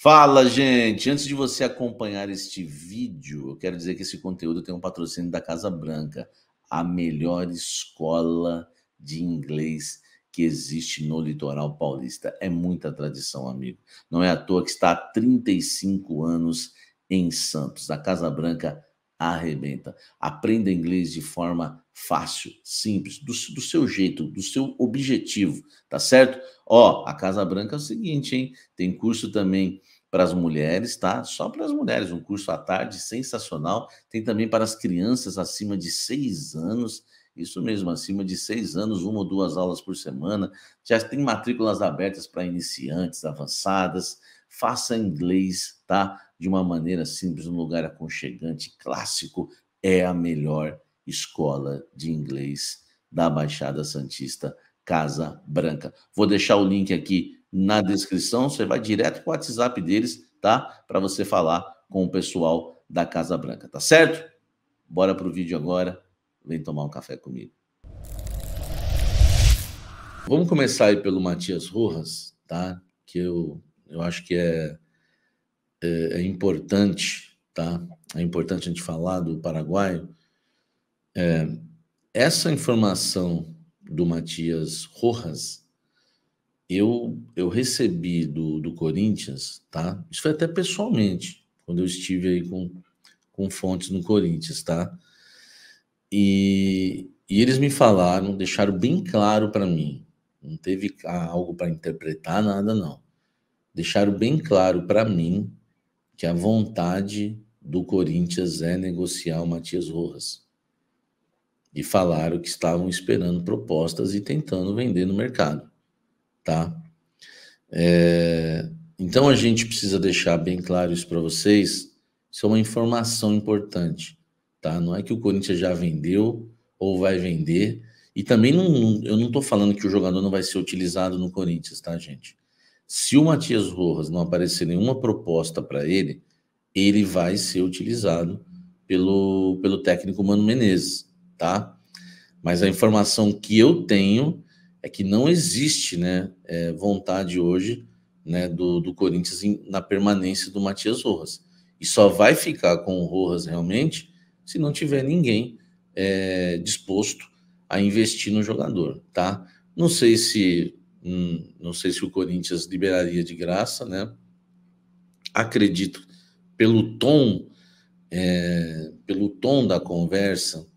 Fala, gente! Antes de você acompanhar este vídeo, eu quero dizer que esse conteúdo tem um patrocínio da Casa Branca, a melhor escola de inglês que existe no litoral paulista. É muita tradição, amigo. Não é à toa que está há 35 anos em Santos. A Casa Branca arrebenta. Aprenda inglês de forma fácil, simples, do, do, seu jeito, do seu objetivo, tá certo? Ó, a Casa Branca é o seguinte, hein? Tem curso também para as mulheres, tá? Só para as mulheres, um curso à tarde sensacional. Tem também para as crianças acima de seis anos. Isso mesmo, acima de seis anos, uma ou duas aulas por semana. Já tem matrículas abertas para iniciantes, avançadas faça inglês, tá? De uma maneira simples, num lugar aconchegante, clássico, é a melhor escola de inglês da Baixada Santista, Casa Branca. Vou deixar o link aqui na descrição, você vai direto para o WhatsApp deles, tá? Para você falar com o pessoal da Casa Branca, tá certo? Bora pro vídeo agora. Vem tomar um café comigo. Vamos começar aí pelo Matias Rojas, tá? Que eu eu acho que é, é, é importante, tá? É importante a gente falar do Paraguai. É, essa informação do Matias Rojas, eu, eu recebi do, do Corinthians, tá? Isso foi até pessoalmente, quando eu estive aí com, com fontes no Corinthians, tá? E, e eles me falaram, deixaram bem claro para mim, não teve algo para interpretar, nada não deixaram bem claro para mim que a vontade do Corinthians é negociar o Matias Rojas. E falaram que estavam esperando propostas e tentando vender no mercado, tá? É... Então a gente precisa deixar bem claro isso para vocês. Isso é uma informação importante, tá? Não é que o Corinthians já vendeu ou vai vender. E também não, eu não estou falando que o jogador não vai ser utilizado no Corinthians, tá, gente? Se o Matias Rojas não aparecer nenhuma proposta para ele, ele vai ser utilizado pelo, pelo técnico Mano Menezes, tá? Mas a informação que eu tenho é que não existe né, é, vontade hoje né, do, do Corinthians em, na permanência do Matias Rojas. E só vai ficar com o Rojas realmente se não tiver ninguém é, disposto a investir no jogador, tá? Não sei se Hum, não sei se o Corinthians liberaria de graça, né? Acredito, pelo tom, é, pelo tom da conversa,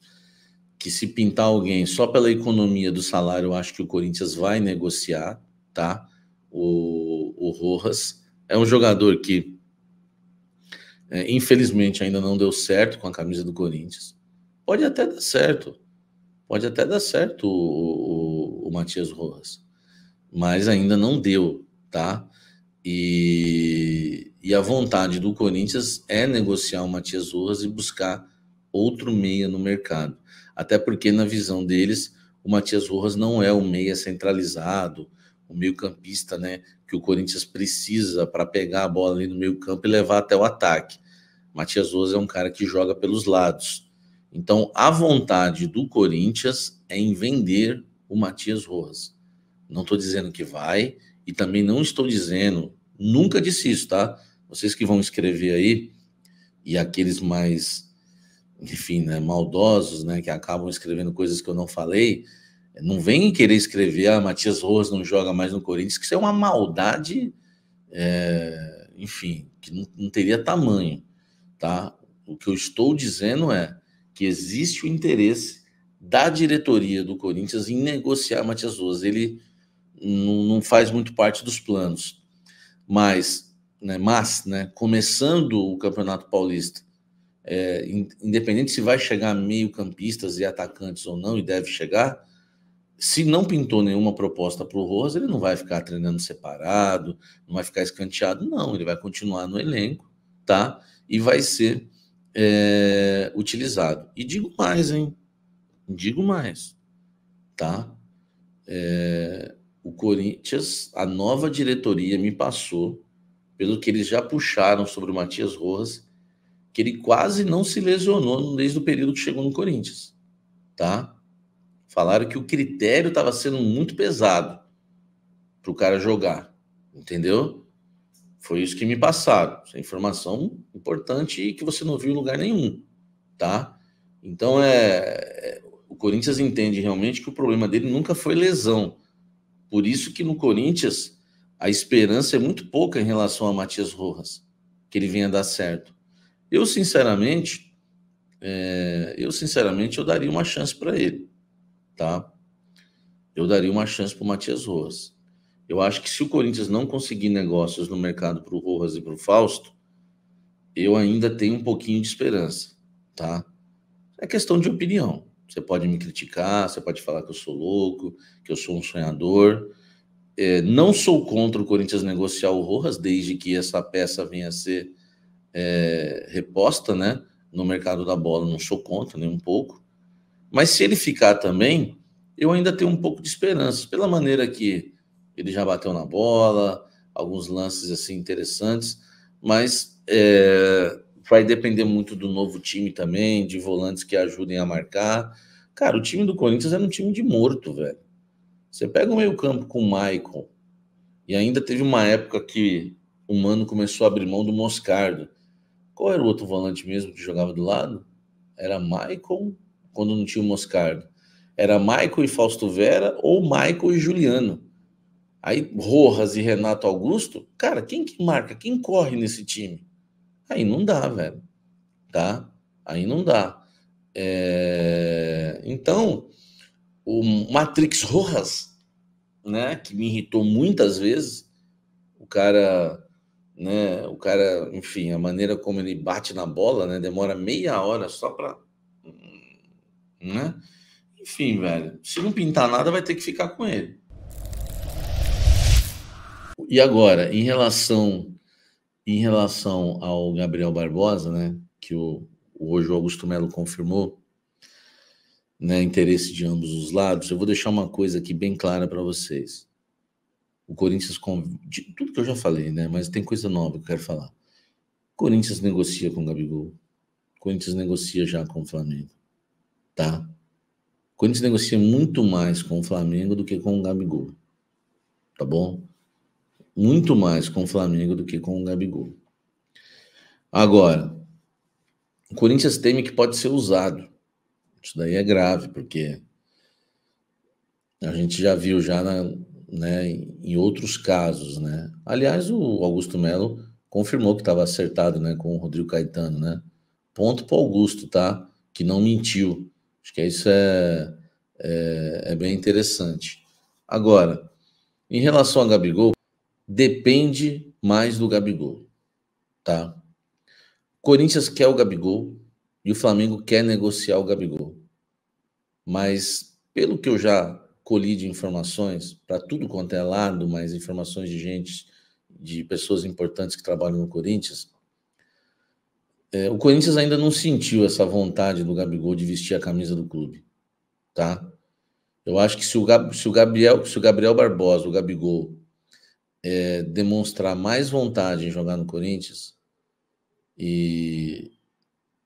que se pintar alguém só pela economia do salário, eu acho que o Corinthians vai negociar, tá? O, o Rojas é um jogador que, é, infelizmente, ainda não deu certo com a camisa do Corinthians. Pode até dar certo, pode até dar certo o, o, o Matias Rojas mas ainda não deu, tá? E, e a vontade do Corinthians é negociar o Matias Urras e buscar outro meia no mercado. Até porque, na visão deles, o Matias Rojas não é o meia centralizado, o meio-campista, né? Que o Corinthians precisa para pegar a bola ali no meio-campo e levar até o ataque. Matias Rojas é um cara que joga pelos lados. Então, a vontade do Corinthians é em vender o Matias Rojas. Não estou dizendo que vai e também não estou dizendo, nunca disse isso, tá? Vocês que vão escrever aí e aqueles mais, enfim, né, maldosos, né, que acabam escrevendo coisas que eu não falei, não vem querer escrever, ah, Matias Roas não joga mais no Corinthians, que isso é uma maldade, é, enfim, que não, não teria tamanho, tá? O que eu estou dizendo é que existe o interesse da diretoria do Corinthians em negociar Matias Roas. Ele não, faz muito parte dos planos. Mas, né, mas né, começando o Campeonato Paulista, é, independente se vai chegar meio-campistas e atacantes ou não, e deve chegar, se não pintou nenhuma proposta para o Rojas, ele não vai ficar treinando separado, não vai ficar escanteado, não. Ele vai continuar no elenco, tá? E vai ser é, utilizado. E digo mais, hein? Digo mais, tá? É, o Corinthians, a nova diretoria me passou, pelo que eles já puxaram sobre o Matias Rojas, que ele quase não se lesionou desde o período que chegou no Corinthians, tá? Falaram que o critério estava sendo muito pesado para o cara jogar, entendeu? Foi isso que me passaram. Essa é informação importante e que você não viu em lugar nenhum, tá? Então é, é o Corinthians entende realmente que o problema dele nunca foi lesão por isso que no Corinthians a esperança é muito pouca em relação a Matias Rojas, que ele venha dar certo. Eu sinceramente, é, eu sinceramente eu daria uma chance para ele, tá? Eu daria uma chance para o Matias Rojas. Eu acho que se o Corinthians não conseguir negócios no mercado para o Rojas e para o Fausto, eu ainda tenho um pouquinho de esperança, tá? É questão de opinião. Você pode me criticar, você pode falar que eu sou louco, que eu sou um sonhador. É, não sou contra o Corinthians negociar o Rojas, desde que essa peça venha a ser é, reposta né, no mercado da bola. Não sou contra, nem um pouco. Mas se ele ficar também, eu ainda tenho um pouco de esperança, pela maneira que ele já bateu na bola, alguns lances assim interessantes, mas é, vai depender muito do novo time também, de volantes que ajudem a marcar. Cara, o time do Corinthians era um time de morto, velho. Você pega o meio-campo com o Michael, e ainda teve uma época que o Mano começou a abrir mão do Moscardo. Qual era o outro volante mesmo que jogava do lado? Era Michael, quando não tinha o Moscardo. Era Michael e Fausto Vera ou Michael e Juliano. Aí Rojas e Renato Augusto, cara, quem que marca? Quem corre nesse time? Aí não dá, velho. Tá? Aí não dá. É... Então, o Matrix Rojas, né, que me irritou muitas vezes, o cara, né, o cara, enfim, a maneira como ele bate na bola, né, demora meia hora só para, né? Enfim, velho, se não pintar nada, vai ter que ficar com ele. E agora, em relação em relação ao Gabriel Barbosa, né, que o, hoje o Augusto Melo confirmou, né, interesse de ambos os lados, eu vou deixar uma coisa aqui bem clara para vocês. O Corinthians, de tudo que eu já falei, né, mas tem coisa nova que eu quero falar. O Corinthians negocia com o Gabigol. O Corinthians negocia já com o Flamengo. Tá? O Corinthians negocia muito mais com o Flamengo do que com o Gabigol. Tá bom? Muito mais com o Flamengo do que com o Gabigol. Agora, o Corinthians teme que pode ser usado. Isso daí é grave, porque a gente já viu já na, né, em outros casos, né? Aliás, o Augusto Melo confirmou que estava acertado, né, com o Rodrigo Caetano, né? Ponto para Augusto, tá? Que não mentiu. Acho que isso é, é, é bem interessante. Agora, em relação a Gabigol, depende mais do Gabigol, tá? Corinthians quer o Gabigol e o Flamengo quer negociar o Gabigol. Mas pelo que eu já colhi de informações para tudo quanto é lado, mas informações de gente, de pessoas importantes que trabalham no Corinthians, é, o Corinthians ainda não sentiu essa vontade do Gabigol de vestir a camisa do clube, tá? Eu acho que se o, Gab, se o Gabriel, se o Gabriel Barbosa, o Gabigol é, demonstrar mais vontade em jogar no Corinthians e,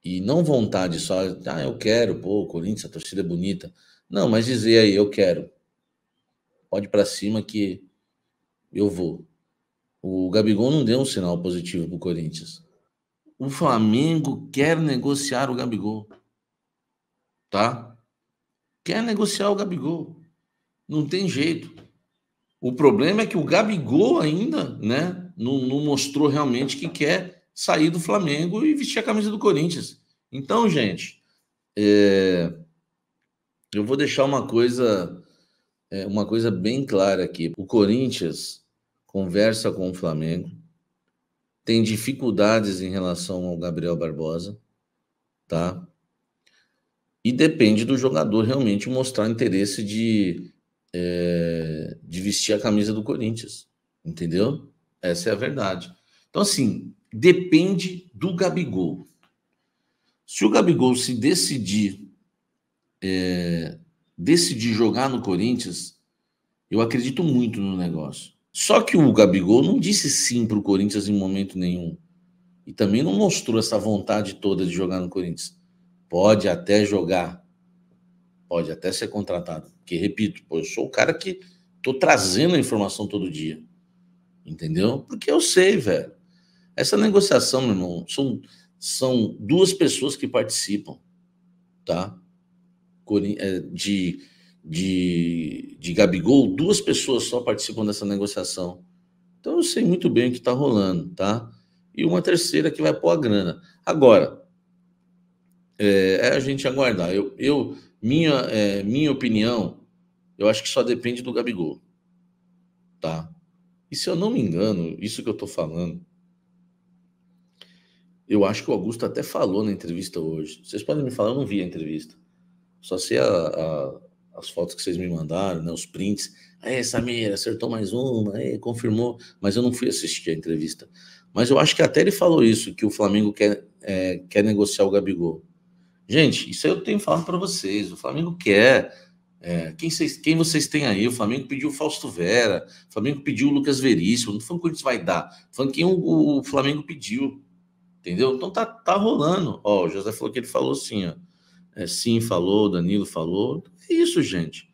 e não vontade só, ah, eu quero, pô, Corinthians, a torcida é bonita. Não, mas dizer aí, eu quero. Pode para cima que eu vou. O Gabigol não deu um sinal positivo pro Corinthians. O Flamengo quer negociar o Gabigol. Tá? Quer negociar o Gabigol. Não tem jeito. O problema é que o Gabigol ainda né, não, não mostrou realmente que quer sair do Flamengo e vestir a camisa do Corinthians. Então, gente, é, eu vou deixar uma coisa, é, uma coisa bem clara aqui. O Corinthians conversa com o Flamengo, tem dificuldades em relação ao Gabriel Barbosa, tá? E depende do jogador realmente mostrar interesse de é, de vestir a camisa do Corinthians, entendeu? Essa é a verdade. Então, assim, depende do Gabigol. Se o Gabigol se decidir é, decidir jogar no Corinthians, eu acredito muito no negócio. Só que o Gabigol não disse sim para o Corinthians em momento nenhum. E também não mostrou essa vontade toda de jogar no Corinthians. Pode até jogar, pode até ser contratado. Porque, repito, pô, eu sou o cara que estou trazendo a informação todo dia. Entendeu? Porque eu sei, velho. Essa negociação, meu irmão, são, são duas pessoas que participam, tá? É, de, de, de Gabigol, duas pessoas só participam dessa negociação. Então eu sei muito bem o que está rolando, tá? E uma terceira que vai pôr a grana. Agora, é, é a gente aguardar. Eu, eu minha, é, minha opinião, eu acho que só depende do Gabigol. Tá? E se eu não me engano, isso que eu tô falando, eu acho que o Augusto até falou na entrevista hoje. Vocês podem me falar, eu não vi a entrevista. Só sei a, a, as fotos que vocês me mandaram, né, os prints. Aí, Samir, acertou mais uma, aí, confirmou. Mas eu não fui assistir a entrevista. Mas eu acho que até ele falou isso, que o Flamengo quer, é, quer negociar o Gabigol. Gente, isso aí eu tenho falado para vocês. O Flamengo quer. É, quem, vocês, quem vocês têm aí? O Flamengo pediu o Fausto Vera, o Flamengo pediu o Lucas Veríssimo. Não foi o Corinthians vai dar. Falando quem o, o, Flamengo pediu. Entendeu? Então tá, tá rolando. Ó, o José falou que ele falou assim, ó. É, sim, falou, Danilo falou. É isso, gente.